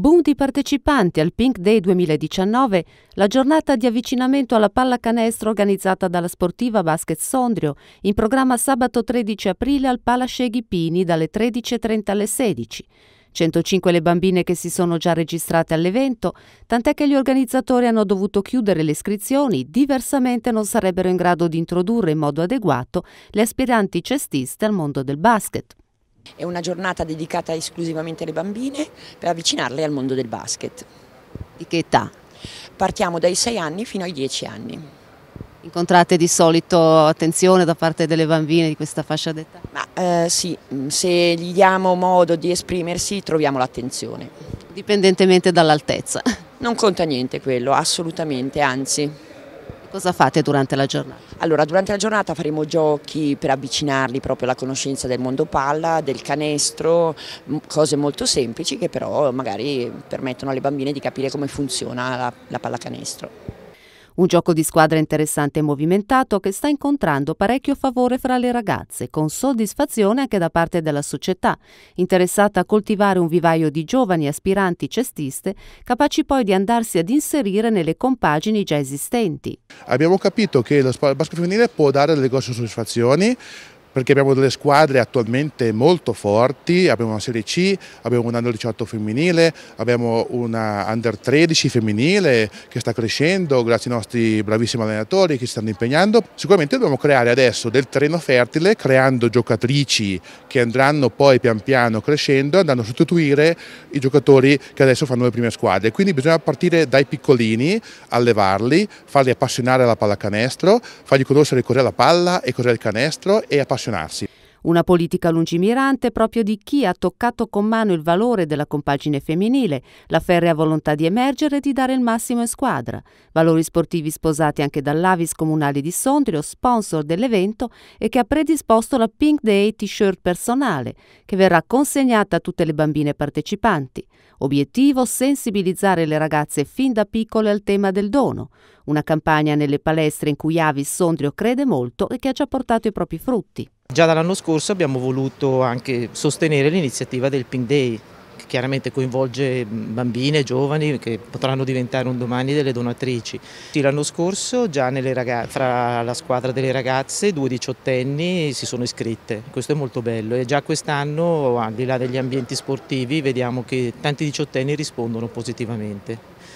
Boom partecipanti al Pink Day 2019, la giornata di avvicinamento alla pallacanestro organizzata dalla Sportiva Basket Sondrio, in programma sabato 13 aprile al Palasceghi Pini dalle 13.30 alle 16. 105 le bambine che si sono già registrate all'evento, tant'è che gli organizzatori hanno dovuto chiudere le iscrizioni, diversamente non sarebbero in grado di introdurre in modo adeguato le aspiranti cestiste al mondo del basket. È una giornata dedicata esclusivamente alle bambine per avvicinarle al mondo del basket. Di che età? Partiamo dai 6 anni fino ai 10 anni. Incontrate di solito attenzione da parte delle bambine di questa fascia d'età? Ma, eh, sì, mm, se gli diamo modo di esprimersi troviamo l'attenzione. Dipendentemente dall'altezza? Non conta niente quello, assolutamente, anzi Cosa fate durante la giornata? Allora, durante la giornata faremo giochi per avvicinarli proprio alla conoscenza del mondo palla, del canestro, cose molto semplici che però magari permettono alle bambine di capire come funziona la, la pallacanestro. Un gioco di squadra interessante e movimentato che sta incontrando parecchio favore fra le ragazze, con soddisfazione anche da parte della società, interessata a coltivare un vivaio di giovani aspiranti cestiste, capaci poi di andarsi ad inserire nelle compagini già esistenti. Abbiamo capito che la squadra basket femminile può dare delle grosse soddisfazioni, perché abbiamo delle squadre attualmente molto forti, abbiamo una Serie C, abbiamo un under 18 femminile, abbiamo una under 13 femminile che sta crescendo grazie ai nostri bravissimi allenatori che si stanno impegnando. Sicuramente dobbiamo creare adesso del terreno fertile creando giocatrici che andranno poi pian piano crescendo, e andranno a sostituire i giocatori che adesso fanno le prime squadre. Quindi bisogna partire dai piccolini, allevarli, farli appassionare alla pallacanestro, fargli conoscere cos'è la palla e cos'è il canestro e appassionarli relazionarsi. Una politica lungimirante proprio di chi ha toccato con mano il valore della compagine femminile, la ferrea volontà di emergere e di dare il massimo in squadra. Valori sportivi sposati anche dall'Avis Comunale di Sondrio, sponsor dell'evento, e che ha predisposto la Pink Day T-shirt personale, che verrà consegnata a tutte le bambine partecipanti. Obiettivo sensibilizzare le ragazze fin da piccole al tema del dono, una campagna nelle palestre in cui Avis Sondrio crede molto e che ha già portato i propri frutti. Già dall'anno scorso abbiamo voluto anche sostenere l'iniziativa del Pink Day, che chiaramente coinvolge bambine, giovani che potranno diventare un domani delle donatrici. L'anno scorso già fra la squadra delle ragazze due diciottenni si sono iscritte, questo è molto bello e già quest'anno al di là degli ambienti sportivi vediamo che tanti diciottenni rispondono positivamente.